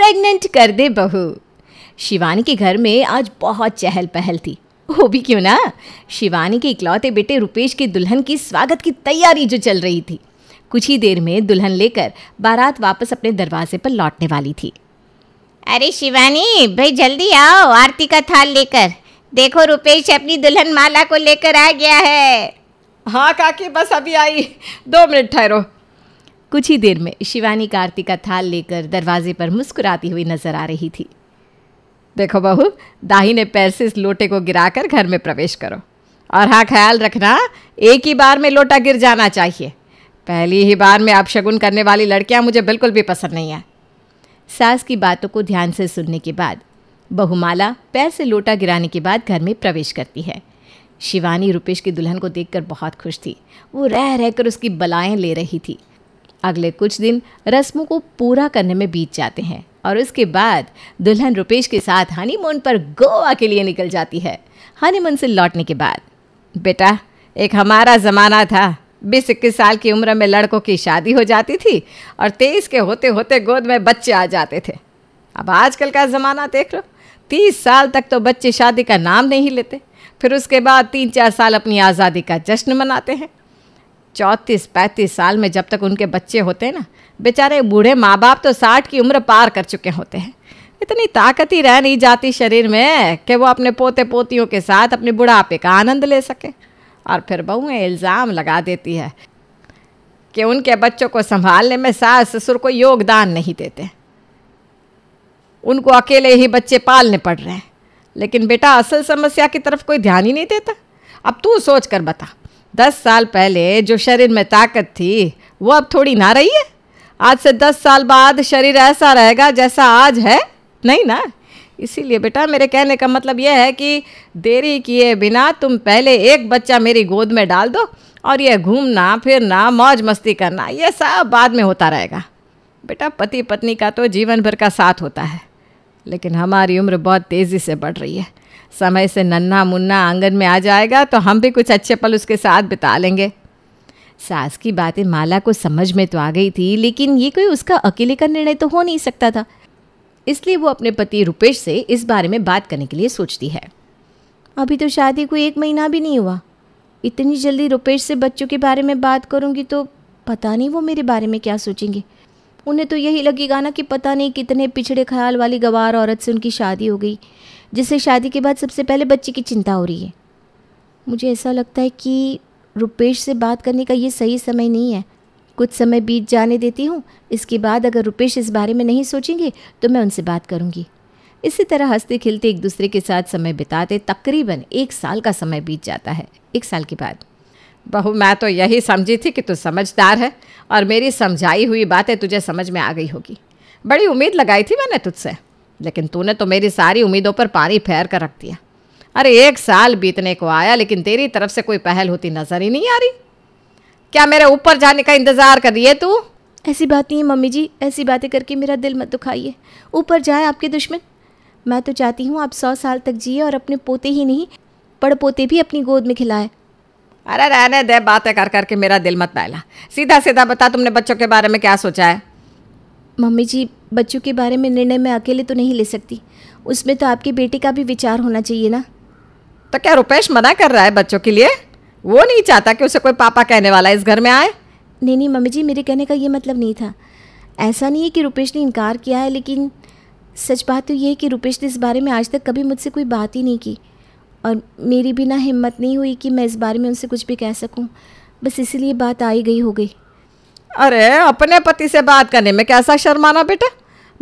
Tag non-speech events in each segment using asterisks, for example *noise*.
pregnant कर दे बहू शिवानी के घर में आज बहुत चहल पहल थी वो भी क्यों ना शिवानी के इकलौते बेटे रुपेश के दुल्हन की स्वागत की तैयारी जो चल रही थी कुछ ही देर में दुल्हन लेकर बारात वापस अपने दरवाजे पर लौटने वाली थी अरे शिवानी भाई जल्दी आओ आरती का थाल लेकर देखो रुपेश अपनी दुल्हन माला को लेकर आ गया है हाँ काकी बस अभी आई दो मिनट ठहरो कुछ ही देर में शिवानी कार्तिक का थाल लेकर दरवाजे पर मुस्कुराती हुई नजर आ रही थी देखो बहू दाहिने पैर से इस लोटे को गिराकर घर में प्रवेश करो और हाँ ख्याल रखना एक ही बार में लोटा गिर जाना चाहिए पहली ही बार में आप शगुन करने वाली लड़कियां मुझे बिल्कुल भी पसंद नहीं है सास की बातों को ध्यान से सुनने के बाद बहुमाला पैर से लोटा गिराने के बाद घर में प्रवेश करती है शिवानी रुपेश की दुल्हन को देखकर बहुत खुश थी वो रह रहकर उसकी बलाएं ले रही थी अगले कुछ दिन रस्मों को पूरा करने में बीत जाते हैं और उसके बाद दुल्हन रुपेश के साथ हनीमून पर गोवा के लिए निकल जाती है हनीमून से लौटने के बाद बेटा एक हमारा ज़माना था बीस इक्कीस साल की उम्र में लड़कों की शादी हो जाती थी और तेईस के होते होते गोद में बच्चे आ जाते थे अब आजकल का ज़माना देख लो तीस साल तक तो बच्चे शादी का नाम नहीं लेते फिर उसके बाद तीन चार साल अपनी आज़ादी का जश्न मनाते हैं चौंतीस पैंतीस साल में जब तक उनके बच्चे होते हैं ना बेचारे बूढ़े माँ बाप तो साठ की उम्र पार कर चुके होते हैं इतनी ताकत ही रह नहीं जाती शरीर में कि वो अपने पोते पोतियों के साथ अपने बुढ़ापे का आनंद ले सके और फिर बहुएँ इल्ज़ाम लगा देती है कि उनके बच्चों को संभालने में सास ससुर को योगदान नहीं देते उनको अकेले ही बच्चे पालने पड़ रहे हैं लेकिन बेटा असल समस्या की तरफ कोई ध्यान ही नहीं देता अब तू सोच कर बता दस साल पहले जो शरीर में ताकत थी वो अब थोड़ी ना रही है आज से दस साल बाद शरीर ऐसा रहेगा जैसा आज है नहीं ना इसीलिए बेटा मेरे कहने का मतलब यह है कि देरी किए बिना तुम पहले एक बच्चा मेरी गोद में डाल दो और यह घूमना फिरना मौज मस्ती करना यह सब बाद में होता रहेगा बेटा पति पत्नी का तो जीवन भर का साथ होता है लेकिन हमारी उम्र बहुत तेज़ी से बढ़ रही है समय से नन्हा मुन्ना आंगन में आ जाएगा तो हम भी कुछ अच्छे पल उसके साथ बिता लेंगे सास की बातें माला को समझ में तो आ गई थी लेकिन ये कोई उसका अकेले का निर्णय तो हो नहीं सकता था इसलिए वो अपने पति रुपेश से इस बारे में बात करने के लिए सोचती है अभी तो शादी को एक महीना भी नहीं हुआ इतनी जल्दी रुपेश से बच्चों के बारे में बात करूँगी तो पता नहीं वो मेरे बारे में क्या सोचेंगे उन्हें तो यही लगेगा ना कि पता नहीं कितने पिछड़े ख्याल वाली गवार औरत से उनकी शादी हो गई जिससे शादी के बाद सबसे पहले बच्चे की चिंता हो रही है मुझे ऐसा लगता है कि रुपेश से बात करने का ये सही समय नहीं है कुछ समय बीत जाने देती हूँ इसके बाद अगर रुपेश इस बारे में नहीं सोचेंगे तो मैं उनसे बात करूँगी इसी तरह हंसते खिलते एक दूसरे के साथ समय बिताते तकरीबन एक साल का समय बीत जाता है एक साल के बाद बहू मैं तो यही समझी थी कि तू समझदार है और मेरी समझाई हुई बातें तुझे समझ में आ गई होगी बड़ी उम्मीद लगाई थी मैंने तुझसे लेकिन तूने तो मेरी सारी उम्मीदों पर पानी फेर कर रख दिया अरे एक साल बीतने को आया लेकिन तेरी तरफ से कोई पहल होती नज़र ही नहीं आ रही क्या मेरे ऊपर जाने का इंतज़ार कर रही है तू ऐसी बात नहीं मम्मी जी ऐसी बातें करके मेरा दिल मत दुखाइए ऊपर जाए आपके दुश्मन मैं तो चाहती हूँ आप सौ साल तक जिए और अपने पोते ही नहीं पड़ पोते भी अपनी गोद में खिलाए अरे रहने दे बातें कर करके मेरा दिल मत पहला सीधा सीधा बता तुमने बच्चों के बारे में क्या सोचा है मम्मी जी बच्चों के बारे में निर्णय मैं अकेले तो नहीं ले सकती उसमें तो आपके बेटे का भी विचार होना चाहिए ना तो क्या रुपेश मना कर रहा है बच्चों के लिए वो नहीं चाहता कि उसे कोई पापा कहने वाला इस घर में आए नहीं नहीं मम्मी जी मेरे कहने का ये मतलब नहीं था ऐसा नहीं है कि रुपेश ने इनकार किया है लेकिन सच बात तो ये है कि रुपेश ने इस बारे में आज तक कभी मुझसे कोई बात ही नहीं की और मेरी भी ना हिम्मत नहीं हुई कि मैं इस बारे में उनसे कुछ भी कह सकूँ बस इसीलिए बात आई गई हो गई अरे अपने पति से बात करने में कैसा शर्माना बेटा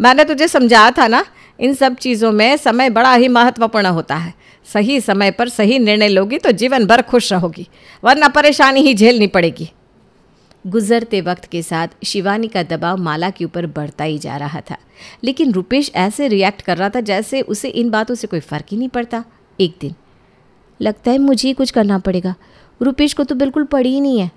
मैंने तुझे समझाया था ना इन सब चीज़ों में समय बड़ा ही महत्वपूर्ण होता है सही समय पर सही निर्णय लोगी तो जीवन भर खुश रहोगी वरना परेशानी ही झेलनी पड़ेगी गुजरते वक्त के साथ शिवानी का दबाव माला के ऊपर बढ़ता ही जा रहा था लेकिन रुपेश ऐसे रिएक्ट कर रहा था जैसे उसे इन बातों से कोई फ़र्क ही नहीं पड़ता एक दिन लगता है मुझे ही कुछ करना पड़ेगा रुपेश को तो बिल्कुल पड़ी ही नहीं है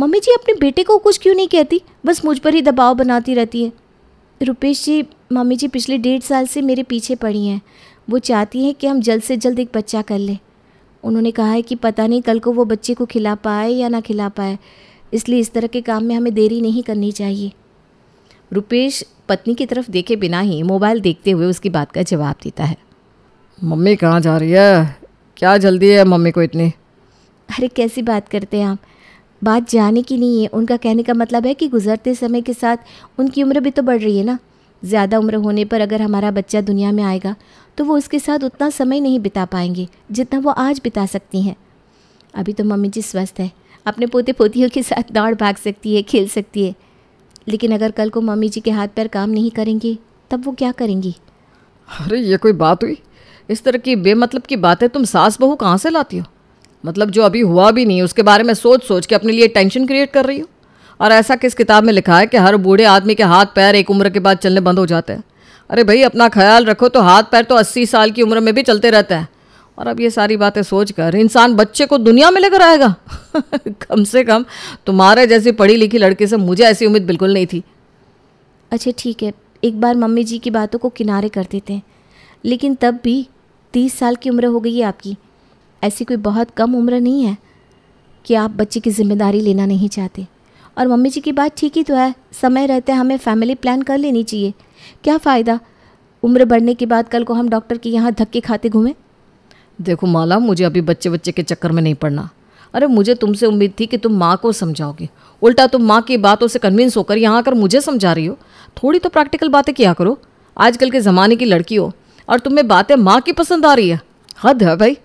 मम्मी जी अपने बेटे को कुछ क्यों नहीं कहती बस मुझ पर ही दबाव बनाती रहती है रुपेश जी मम्मी जी पिछले डेढ़ साल से मेरे पीछे पड़ी हैं वो चाहती हैं कि हम जल्द से जल्द एक बच्चा कर लें उन्होंने कहा है कि पता नहीं कल को वो बच्चे को खिला पाए या ना खिला पाए इसलिए इस तरह के काम में हमें देरी नहीं करनी चाहिए रुपेश पत्नी की तरफ देखे बिना ही मोबाइल देखते हुए उसकी बात का जवाब देता है मम्मी कहाँ जा रही है क्या जल्दी है मम्मी को इतनी अरे कैसी बात करते हैं आप बात जाने की नहीं है उनका कहने का मतलब है कि गुजरते समय के साथ उनकी उम्र भी तो बढ़ रही है ना ज़्यादा उम्र होने पर अगर हमारा बच्चा दुनिया में आएगा तो वो उसके साथ उतना समय नहीं बिता पाएंगे जितना वो आज बिता सकती हैं अभी तो मम्मी जी स्वस्थ है अपने पोते पोतियों के साथ दौड़ भाग सकती है खेल सकती है लेकिन अगर कल को मम्मी जी के हाथ पैर काम नहीं करेंगे तब वो क्या करेंगी अरे ये कोई बात हुई इस तरह की बेमतलब की बातें तुम सास बहू कहाँ से लाती हो मतलब जो अभी हुआ भी नहीं उसके बारे में सोच सोच के अपने लिए टेंशन क्रिएट कर रही हो और ऐसा किस किताब में लिखा है कि हर बूढ़े आदमी के हाथ पैर एक उम्र के बाद चलने बंद हो जाते हैं अरे भाई अपना ख्याल रखो तो हाथ पैर तो अस्सी साल की उम्र में भी चलते रहते हैं और अब ये सारी बातें सोचकर इंसान बच्चे को दुनिया में लेकर आएगा *laughs* कम से कम तुम्हारे जैसी पढ़ी लिखी लड़के से मुझे ऐसी उम्मीद बिल्कुल नहीं थी अच्छा ठीक है एक बार मम्मी जी की बातों को किनारे कर देते हैं लेकिन तब भी तीस साल की उम्र हो गई है आपकी ऐसी कोई बहुत कम उम्र नहीं है कि आप बच्चे की जिम्मेदारी लेना नहीं चाहते और मम्मी जी की बात ठीक ही तो है समय रहते हमें फैमिली प्लान कर लेनी चाहिए क्या फ़ायदा उम्र बढ़ने के बाद कल को हम डॉक्टर के यहाँ धक्के खाते घूमें देखो माला मुझे अभी बच्चे बच्चे के चक्कर में नहीं पड़ना अरे मुझे तुमसे उम्मीद थी कि तुम माँ को समझाओगे उल्टा तुम माँ की बातों से कन्विंस होकर यहाँ आकर मुझे समझा रही हो थोड़ी तो प्रैक्टिकल बातें किया करो आजकल के ज़माने की लड़की हो और तुम्हें बातें माँ की पसंद आ रही है हद है भाई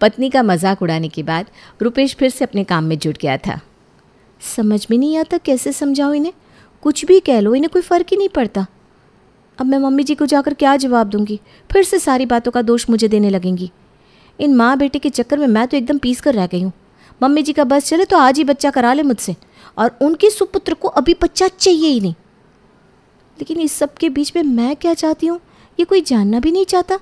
पत्नी का मजाक उड़ाने के बाद रुपेश फिर से अपने काम में जुट गया था समझ में नहीं आता कैसे समझाओ इन्हें कुछ भी कह लो इन्हें कोई फ़र्क ही नहीं पड़ता अब मैं मम्मी जी को जाकर क्या जवाब दूंगी फिर से सारी बातों का दोष मुझे देने लगेंगी इन माँ बेटे के चक्कर में मैं तो एकदम पीस कर रह गई हूँ मम्मी जी का बस चले तो आज ही बच्चा करा ले मुझसे और उनके सुपुत्र को अभी बच्चा चाहिए ही नहीं लेकिन इस सब के बीच में मैं क्या चाहती हूँ ये कोई जानना भी नहीं चाहता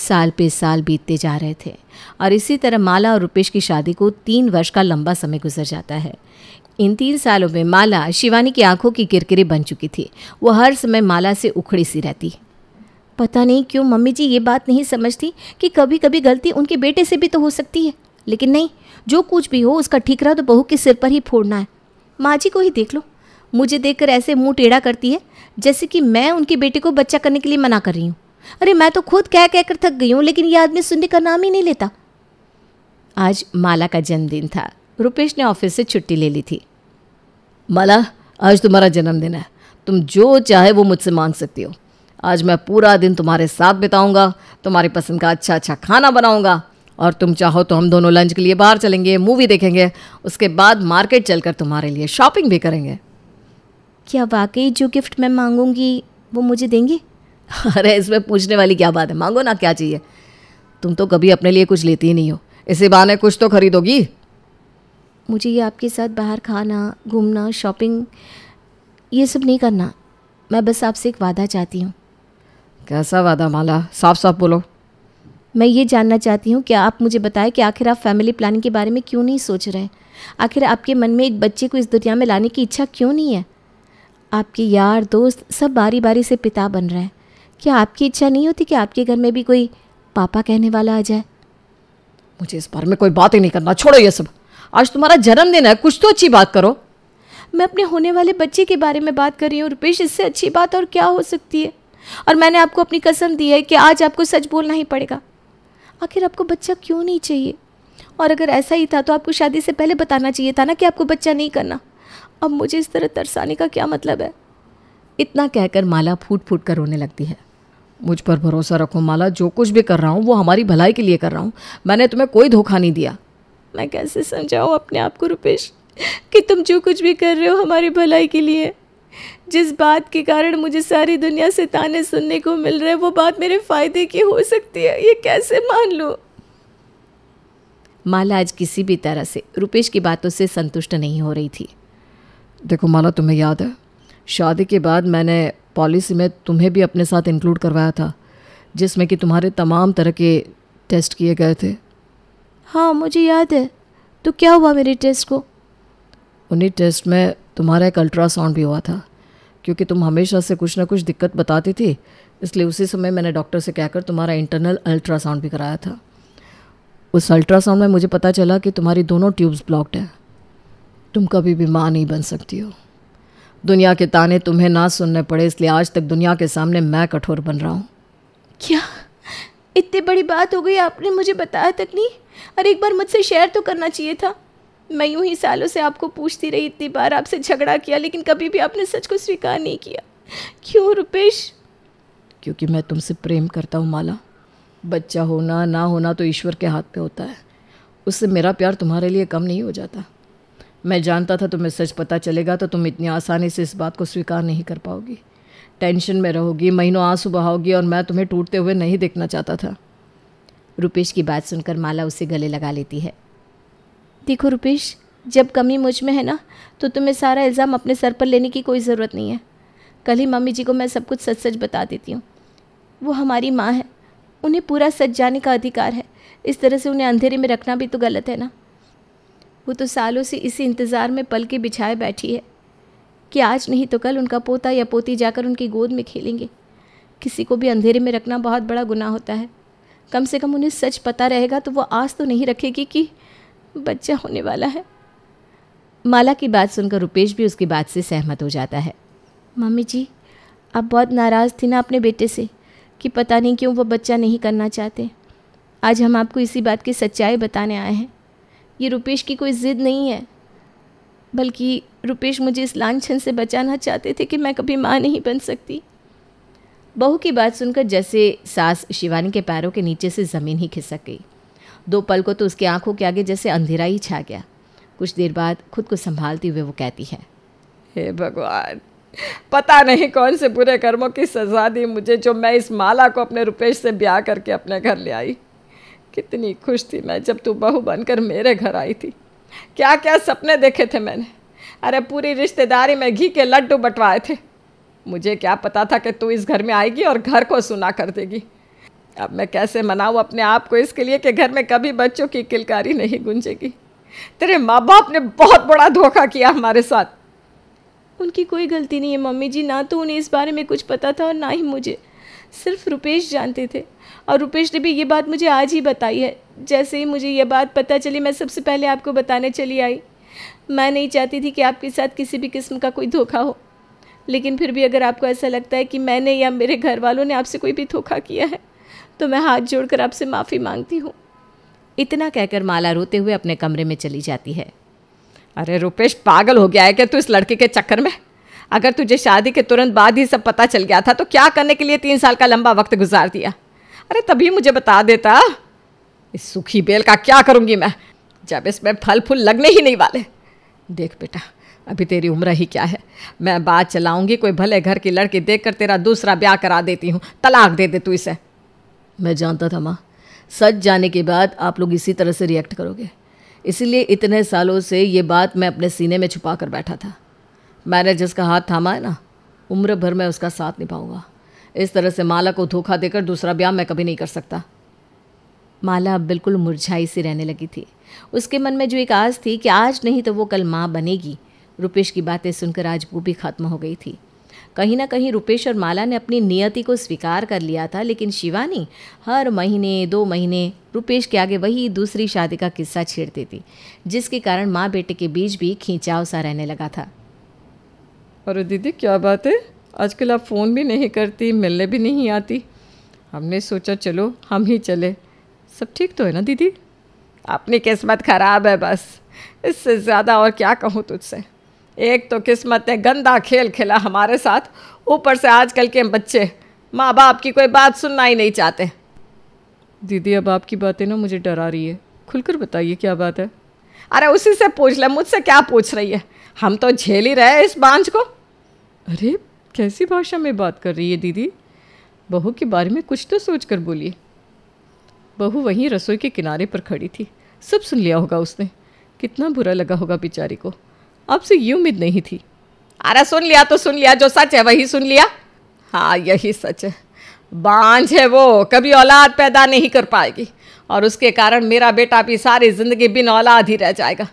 साल पे साल बीतते जा रहे थे और इसी तरह माला और रुपेश की शादी को तीन वर्ष का लंबा समय गुजर जाता है इन तीन सालों में माला शिवानी की आंखों की किरकिरी बन चुकी थी वो हर समय माला से उखड़ी सी रहती पता नहीं क्यों मम्मी जी ये बात नहीं समझती कि कभी कभी गलती उनके बेटे से भी तो हो सकती है लेकिन नहीं जो कुछ भी हो उसका ठीकरा तो बहू के सिर पर ही फोड़ना है माँ जी को ही देख लो मुझे देखकर ऐसे मुंह टेढ़ा करती है जैसे कि मैं उनके बेटे को बच्चा करने के लिए मना कर रही हूँ अरे मैं तो खुद कह कहकर थक गई हूँ लेकिन ये आदमी सुनने का नाम ही नहीं लेता आज माला का जन्मदिन था रुपेश ने ऑफिस से छुट्टी ले ली थी माला आज तुम्हारा जन्मदिन है तुम जो चाहे वो मुझसे मांग सकती हो आज मैं पूरा दिन तुम्हारे साथ बिताऊंगा तुम्हारी पसंद का अच्छा अच्छा खाना बनाऊंगा और तुम चाहो तो हम दोनों लंच के लिए बाहर चलेंगे मूवी देखेंगे उसके बाद मार्केट चलकर तुम्हारे लिए शॉपिंग भी करेंगे क्या वाकई जो गिफ्ट मैं मांगूंगी वो मुझे देंगे *laughs* अरे इसमें पूछने वाली क्या बात है मांगो ना क्या चाहिए तुम तो कभी अपने लिए कुछ लेती ही नहीं हो इसी बहाने कुछ तो खरीदोगी मुझे ये आपके साथ बाहर खाना घूमना शॉपिंग ये सब नहीं करना मैं बस आपसे एक वादा चाहती हूँ कैसा वादा माला साफ साफ बोलो मैं ये जानना चाहती हूँ कि आप मुझे बताएं कि आखिर आप फैमिली प्लानिंग के बारे में क्यों नहीं सोच रहे आखिर आपके मन में एक बच्चे को इस दुनिया में लाने की इच्छा क्यों नहीं है आपके यार दोस्त सब बारी बारी से पिता बन रहे हैं क्या आपकी इच्छा नहीं होती कि आपके घर में भी कोई पापा कहने वाला आ जाए मुझे इस बारे में कोई बात ही नहीं करना छोड़ो ये सब आज तुम्हारा जन्मदिन है कुछ तो अच्छी बात करो मैं अपने होने वाले बच्चे के बारे में बात कर रही हूँ रुपेश इससे अच्छी बात और क्या हो सकती है और मैंने आपको अपनी कसम दी है कि आज आपको सच बोलना ही पड़ेगा आखिर आपको बच्चा क्यों नहीं चाहिए और अगर ऐसा ही था तो आपको शादी से पहले बताना चाहिए था ना कि आपको बच्चा नहीं करना अब मुझे इस तरह तरसाने का क्या मतलब है इतना कहकर माला फूट फूट कर रोने लगती है मुझ पर भरोसा रखो माला जो कुछ भी कर रहा हूँ वो हमारी भलाई के लिए कर रहा हूँ मैंने तुम्हें कोई धोखा नहीं दिया मैं कैसे समझाऊँ अपने आप को रुपेश कि तुम जो कुछ भी कर रहे हो हमारी भलाई के लिए जिस बात के कारण मुझे सारी दुनिया से ताने सुनने को मिल रहे वो बात मेरे फायदे की हो सकती है ये कैसे मान लो माला आज किसी भी तरह से रुपेश की बातों से संतुष्ट नहीं हो रही थी देखो माला तुम्हें याद है शादी के बाद मैंने पॉलिसी में तुम्हें भी अपने साथ इंक्लूड करवाया था जिसमें कि तुम्हारे तमाम तरह के टेस्ट किए गए थे हाँ मुझे याद है तो क्या हुआ मेरे टेस्ट को उन्हीं टेस्ट में तुम्हारा एक अल्ट्रासाउंड भी हुआ था क्योंकि तुम हमेशा से कुछ ना कुछ दिक्कत बताती थी इसलिए उसी समय मैंने डॉक्टर से कहकर तुम्हारा इंटरनल अल्ट्रासाउंड भी कराया था उस अल्ट्रासाउंड में मुझे पता चला कि तुम्हारी दोनों ट्यूब्स ब्लॉक्ड हैं तुम कभी भी माँ नहीं बन सकती हो दुनिया के ताने तुम्हें ना सुनने पड़े इसलिए आज तक दुनिया के सामने मैं कठोर बन रहा हूँ क्या इतनी बड़ी बात हो गई आपने मुझे बताया तक नहीं अरे एक बार मुझसे शेयर तो करना चाहिए था मैं यूं ही सालों से आपको पूछती रही इतनी बार आपसे झगड़ा किया लेकिन कभी भी आपने सच को स्वीकार नहीं किया क्यों रुपेश क्योंकि मैं तुमसे प्रेम करता हूँ माला बच्चा होना ना होना तो ईश्वर के हाथ पे होता है उससे मेरा प्यार तुम्हारे लिए कम नहीं हो जाता मैं जानता था तुम्हें सच पता चलेगा तो तुम इतनी आसानी से इस बात को स्वीकार नहीं कर पाओगी टेंशन में रहोगी महीनों आंसू बहाओगी और मैं तुम्हें टूटते हुए नहीं देखना चाहता था रुपेश की बात सुनकर माला उसे गले लगा लेती है देखो रुपेश जब कमी मुझ में है ना तो तुम्हें सारा इल्ज़ाम अपने सर पर लेने की कोई ज़रूरत नहीं है कल ही मम्मी जी को मैं सब कुछ सच सच बता देती हूँ वो हमारी माँ है उन्हें पूरा सच जाने का अधिकार है इस तरह से उन्हें अंधेरे में रखना भी तो गलत है ना वो तो सालों से इसी इंतज़ार में पल के बिछाए बैठी है कि आज नहीं तो कल उनका पोता या पोती जाकर उनकी गोद में खेलेंगे किसी को भी अंधेरे में रखना बहुत बड़ा गुनाह होता है कम से कम उन्हें सच पता रहेगा तो वो आस तो नहीं रखेगी कि बच्चा होने वाला है माला की बात सुनकर रुपेश भी उसकी बात से सहमत हो जाता है मम्मी जी आप बहुत नाराज़ थी ना अपने बेटे से कि पता नहीं क्यों वो बच्चा नहीं करना चाहते आज हम आपको इसी बात की सच्चाई बताने आए हैं ये रुपेश की कोई ज़िद नहीं है बल्कि रुपेश मुझे इस लांछन से बचाना चाहते थे कि मैं कभी माँ नहीं बन सकती बहू की बात सुनकर जैसे सास शिवानी के पैरों के नीचे से ज़मीन ही खिसक गई दो पल को तो उसकी आंखों के आगे जैसे अंधेरा ही छा गया कुछ देर बाद खुद को संभालते हुए वो कहती है हे भगवान पता नहीं कौन से बुरे कर्मों की सज़ा दी मुझे जो मैं इस माला को अपने रुपेश से ब्याह करके अपने घर ले आई कितनी खुश थी मैं जब तू बहू बनकर मेरे घर आई थी क्या क्या सपने देखे थे मैंने अरे पूरी रिश्तेदारी में घी के लड्डू बंटवाए थे मुझे क्या पता था कि तू इस घर में आएगी और घर को सुना कर देगी अब मैं कैसे मनाऊँ अपने आप को इसके लिए कि घर में कभी बच्चों की किलकारी नहीं गूंजेगी तेरे माँ बाप ने बहुत बड़ा धोखा किया हमारे साथ उनकी कोई गलती नहीं है मम्मी जी ना तो उन्हें इस बारे में कुछ पता था और ना ही मुझे सिर्फ रुपेश जानते थे और रुपेश ने भी ये बात मुझे आज ही बताई है जैसे ही मुझे यह बात पता चली मैं सबसे पहले आपको बताने चली आई मैं नहीं चाहती थी कि आपके साथ किसी भी किस्म का कोई धोखा हो लेकिन फिर भी अगर आपको ऐसा लगता है कि मैंने या मेरे घर वालों ने आपसे कोई भी धोखा किया है तो मैं हाथ जोड़कर आपसे माफ़ी मांगती हूँ इतना कहकर माला रोते हुए अपने कमरे में चली जाती है अरे रुपेश पागल हो गया है क्या तू इस लड़के के चक्कर में अगर तुझे शादी के तुरंत बाद ही सब पता चल गया था तो क्या करने के लिए तीन साल का लंबा वक्त गुजार दिया अरे तभी मुझे बता देता इस सूखी बेल का क्या करूँगी मैं जब इसमें फल फूल लगने ही नहीं वाले देख बेटा अभी तेरी उम्र ही क्या है मैं बात चलाऊंगी कोई भले घर की लड़की देखकर तेरा दूसरा ब्याह करा देती हूँ तलाक दे दे तू इसे मैं जानता था माँ सच जाने के बाद आप लोग इसी तरह से रिएक्ट करोगे इसीलिए इतने सालों से ये बात मैं अपने सीने में छुपा कर बैठा था मैंने जिसका हाथ थामा है ना उम्र भर मैं उसका साथ निभाऊंगा इस तरह से माला को धोखा देकर दूसरा ब्याह मैं कभी नहीं कर सकता माला अब बिल्कुल मुरझाई सी रहने लगी थी उसके मन में जो एक आस थी कि आज नहीं तो वो कल माँ बनेगी रुपेश की बातें सुनकर आज वो भी खत्म हो गई थी कहीं ना कहीं रुपेश और माला ने अपनी नियति को स्वीकार कर लिया था लेकिन शिवानी हर महीने दो महीने रुपेश के आगे वही दूसरी शादी का किस्सा छेड़ती थी जिसके कारण माँ बेटे के बीच भी खींचाव सा रहने लगा था अरे दीदी क्या बात है आजकल आप फ़ोन भी नहीं करती मिलने भी नहीं आती हमने सोचा चलो हम ही चले सब ठीक तो है ना दीदी अपनी किस्मत ख़राब है बस इससे ज़्यादा और क्या कहूँ तुझसे एक तो किस्मत ने गंदा खेल खेला हमारे साथ ऊपर से आजकल के बच्चे माँ बाप की कोई बात सुनना ही नहीं चाहते दीदी अब आपकी बातें ना मुझे डरा रही है खुलकर बताइए क्या बात है अरे उसी से पूछ ले मुझसे क्या पूछ रही है हम तो झेल ही रहे इस बांझ को अरे कैसी भाषा में बात कर रही है दीदी बहू के बारे में कुछ तो सोच कर बोलिए बहू वहीं रसोई के किनारे पर खड़ी थी सब सुन लिया होगा उसने कितना बुरा लगा होगा बेचारी को आपसे ये उम्मीद नहीं थी अरे सुन लिया तो सुन लिया जो सच है वही सुन लिया हाँ यही सच है बांझ है वो कभी औलाद पैदा नहीं कर पाएगी और उसके कारण मेरा बेटा भी सारी ज़िंदगी बिन औलाद ही रह जाएगा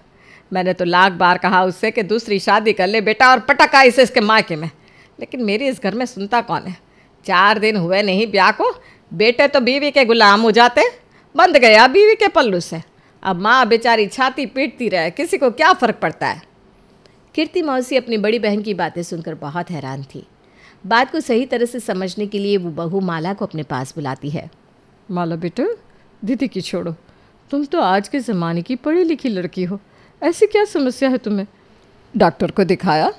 मैंने तो लाख बार कहा उससे कि दूसरी शादी कर ले बेटा और पटका इसे इसके मायके में लेकिन मेरे इस घर में सुनता कौन है चार दिन हुए नहीं ब्याह को बेटे तो बीवी के गुलाम हो जाते बंद गया बीवी के पल्लू से अब माँ बेचारी छाती पीटती रहे किसी को क्या फ़र्क पड़ता है कीर्ति मौसी अपनी बड़ी बहन की बातें सुनकर बहुत हैरान थी बात को सही तरह से समझने के लिए वो बहू माला को अपने पास बुलाती है माला बेटे दीदी की छोड़ो तुम तो आज के ज़माने की पढ़ी लिखी लड़की हो ऐसी क्या समस्या है तुम्हें डॉक्टर को दिखाया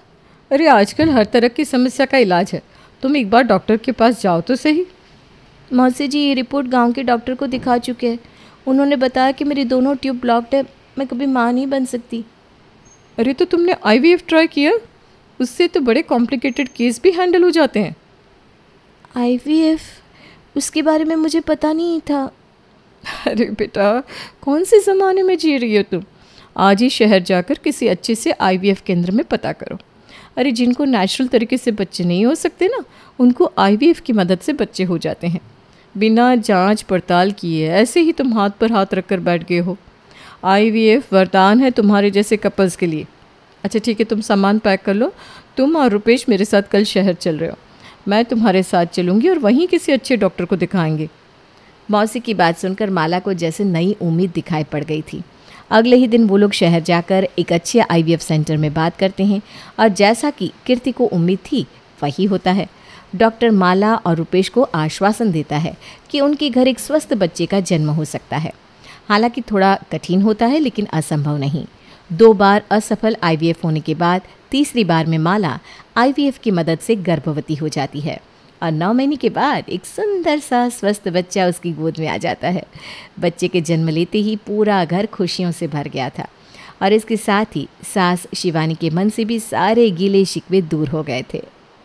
अरे आजकल हर तरह की समस्या का इलाज है तुम एक बार डॉक्टर के पास जाओ तो सही मौसी जी ये रिपोर्ट गांव के डॉक्टर को दिखा चुके हैं उन्होंने बताया कि मेरी दोनों ट्यूब ब्लॉक्ड है मैं कभी माँ नहीं बन सकती अरे तो तुमने आईवीएफ ट्राई किया उससे तो बड़े कॉम्प्लिकेटेड केस भी हैंडल हो जाते हैं आईवीएफ उसके बारे में मुझे पता नहीं था अरे बेटा कौन से ज़माने में जी रही हो तुम आज ही शहर जाकर किसी अच्छे से आई केंद्र में पता करो अरे जिनको नेचुरल तरीके से बच्चे नहीं हो सकते ना उनको आई की मदद से बच्चे हो जाते हैं बिना जांच पड़ताल किए ऐसे ही तुम हाथ पर हाथ रखकर बैठ गए हो आई वरदान है तुम्हारे जैसे कपल्स के लिए अच्छा ठीक है तुम सामान पैक कर लो तुम और रुपेश मेरे साथ कल शहर चल रहे हो मैं तुम्हारे साथ चलूँगी और वहीं किसी अच्छे डॉक्टर को दिखाएंगे मौसी की बात सुनकर माला को जैसे नई उम्मीद दिखाई पड़ गई थी अगले ही दिन वो लोग शहर जाकर एक अच्छे आई सेंटर में बात करते हैं और जैसा कि कीर्ति को उम्मीद थी वही होता है डॉक्टर माला और रुपेश को आश्वासन देता है कि उनके घर एक स्वस्थ बच्चे का जन्म हो सकता है हालांकि थोड़ा कठिन होता है लेकिन असंभव नहीं दो बार असफल आईवीएफ होने के बाद तीसरी बार में माला आईवीएफ की मदद से गर्भवती हो जाती है और नौ महीने के बाद एक सुंदर सा स्वस्थ बच्चा उसकी गोद में आ जाता है बच्चे के जन्म लेते ही पूरा घर खुशियों से भर गया था और इसके साथ ही सास शिवानी के मन से भी सारे गीले शिकवे दूर हो गए थे